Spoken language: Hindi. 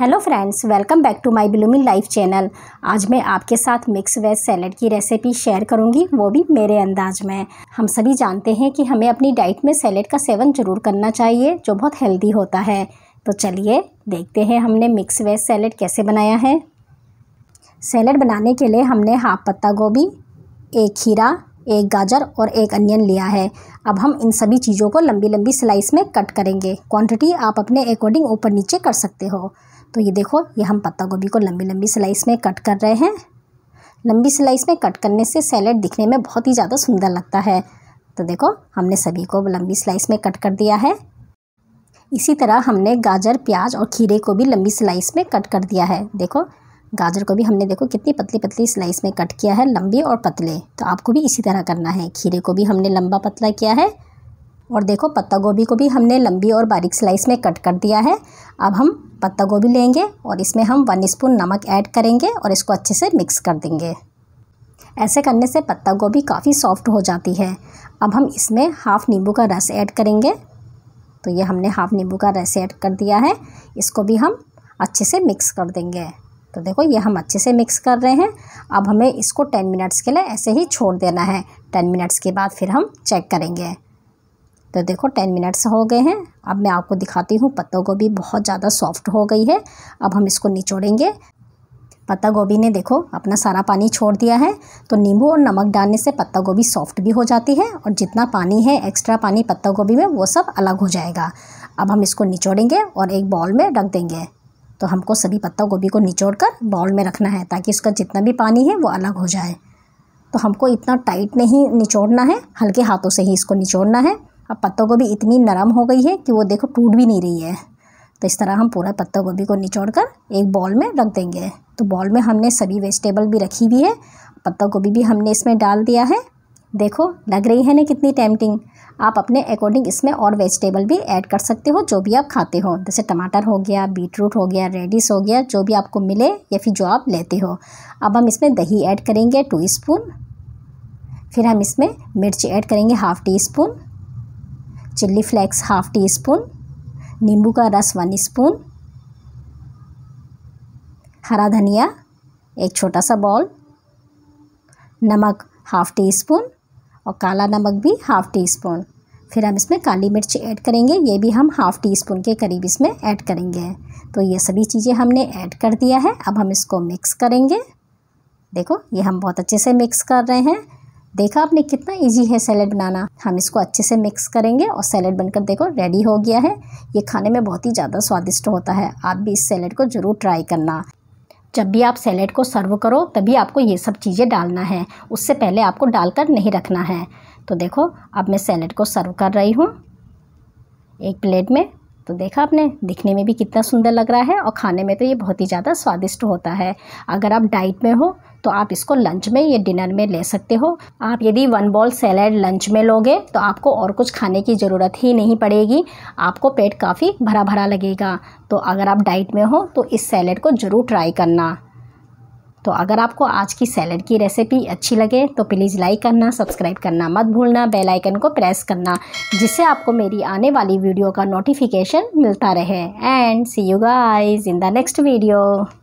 hello friends welcome back to my Blooming Life channel आज मैं आपके साथ मिक्स वेज सैलड की रेसिपी शेयर करूंगी वो भी मेरे अंदाज में हम सभी जानते हैं कि हमें अपनी डाइट में सैलड का सेवन जरूर करना चाहिए जो बहुत हेल्दी होता है तो चलिए देखते हैं हमने मिक्स वेज सैलड कैसे बनाया है सैलड बनाने के लिए हमने हाफ पत्ता गोभी एक खीरा एक गाजर और एक अनियन लिया है अब हम इन सभी चीज़ों को लंबी लंबी स्लाइस में कट करेंगे क्वांटिटी आप अपने अकॉर्डिंग ऊपर नीचे कर सकते हो तो ये देखो ये हम पत्ता गोभी को लंबी लंबी स्लाइस में कट कर रहे हैं लंबी स्लाइस में कट करने से सैलड दिखने में बहुत ही ज़्यादा सुंदर लगता है तो देखो हमने सभी को लंबी स्लाइस में कट कर दिया है इसी तरह हमने गाजर प्याज और खीरे को भी लंबी स्लाइस में कट कर दिया है देखो गाजर को भी हमने देखो कितनी पतली पतली स्लाइस में कट किया है लंबी और पतले तो आपको भी इसी तरह करना है खीरे को भी हमने लंबा पतला किया है और देखो पत्ता गोभी को भी हमने लंबी और बारीक स्लाइस में कट कर दिया है अब हम पत्ता गोभी लेंगे और इसमें हम वन स्पून नमक ऐड करेंगे और इसको अच्छे से मिक्स कर देंगे ऐसे करने से पत्ता गोभी काफ़ी सॉफ्ट हो जाती है अब हम इसमें हाफ़ नींबू का रस ऐड करेंगे तो ये हमने हाफ़ नींबू का रस ऐड कर दिया है इसको भी हम अच्छे से मिक्स कर देंगे तो देखो ये हम अच्छे से मिक्स कर रहे हैं अब हमें इसको टेन मिनट्स के लिए ऐसे ही छोड़ देना है टेन मिनट्स के बाद फिर हम चेक करेंगे तो देखो टेन मिनट्स हो गए हैं अब मैं आपको दिखाती हूँ पत्ता गोभी बहुत ज़्यादा सॉफ्ट हो गई है अब हम इसको निचोड़ेंगे पत्ता गोभी ने देखो अपना सारा पानी छोड़ दिया है तो नींबू और नमक डालने से पत्ता गोभी सॉफ्ट भी हो जाती है और जितना पानी है एक्स्ट्रा पानी पत्ता गोभी में वो सब अलग हो जाएगा अब हम इसको निचोड़ेंगे और एक बॉल में रख देंगे तो हमको सभी पत्ता गोभी को निचोड़ कर बाउल में रखना है ताकि उसका जितना भी पानी है वो अलग हो जाए तो हमको इतना टाइट नहीं निचोड़ना है हल्के हाथों से ही इसको निचोड़ना है अब पत्ता गोभी इतनी नरम हो गई है कि वो देखो टूट भी नहीं रही है तो इस तरह हम पूरा पत्ता गोभी को निचोड़ कर एक बॉल में रख देंगे तो बॉल में हमने सभी वेजिटेबल भी रखी हुई है पत्ता गोभी भी हमने इसमें डाल दिया है देखो लग रही है ना कितनी टेम्पटिंग आप अपने अकॉर्डिंग इसमें और वेजिटेबल भी ऐड कर सकते हो जो भी आप खाते हो जैसे टमाटर हो गया बीटरूट हो गया रेडिस हो गया जो भी आपको मिले या फिर जो आप लेते हो अब हम इसमें दही ऐड करेंगे टू स्पून फिर हम इसमें मिर्च ऐड करेंगे half teaspoon chilli flakes half teaspoon नींबू का रस वन स्पून हरा धनिया एक छोटा सा बॉल नमक हाफ़ टी स्पून और काला नमक भी हाफ़ टी स्पून फिर हम इसमें काली मिर्च ऐड करेंगे ये भी हम हाफ़ टी स्पून के करीब इसमें ऐड करेंगे तो ये सभी चीज़ें हमने ऐड कर दिया है अब हम इसको मिक्स करेंगे देखो ये हम बहुत अच्छे से मिक्स कर रहे हैं देखा आपने कितना इजी है सैलड बनाना हम इसको अच्छे से मिक्स करेंगे और सैलड बनकर देखो रेडी हो गया है ये खाने में बहुत ही ज़्यादा स्वादिष्ट होता है आप भी इस सैलड को ज़रूर ट्राई करना जब भी आप सैलेड को सर्व करो तभी आपको ये सब चीज़ें डालना है उससे पहले आपको डालकर नहीं रखना है तो देखो अब मैं सैलेड को सर्व कर रही हूँ एक प्लेट में तो देखा आपने दिखने में भी कितना सुंदर लग रहा है और खाने में तो ये बहुत ही ज़्यादा स्वादिष्ट होता है अगर आप डाइट में हो तो आप इसको लंच में या डिनर में ले सकते हो आप यदि वन बॉल सैलड लंच में लोगे तो आपको और कुछ खाने की ज़रूरत ही नहीं पड़ेगी आपको पेट काफ़ी भरा भरा लगेगा तो अगर आप डाइट में हो तो इस सैलड को ज़रूर ट्राई करना तो अगर आपको आज की सैलड की रेसिपी अच्छी लगे तो प्लीज़ लाइक करना सब्सक्राइब करना मत भूलना बेल आइकन को प्रेस करना जिससे आपको मेरी आने वाली वीडियो का नोटिफिकेशन मिलता रहे and see you guys in the next video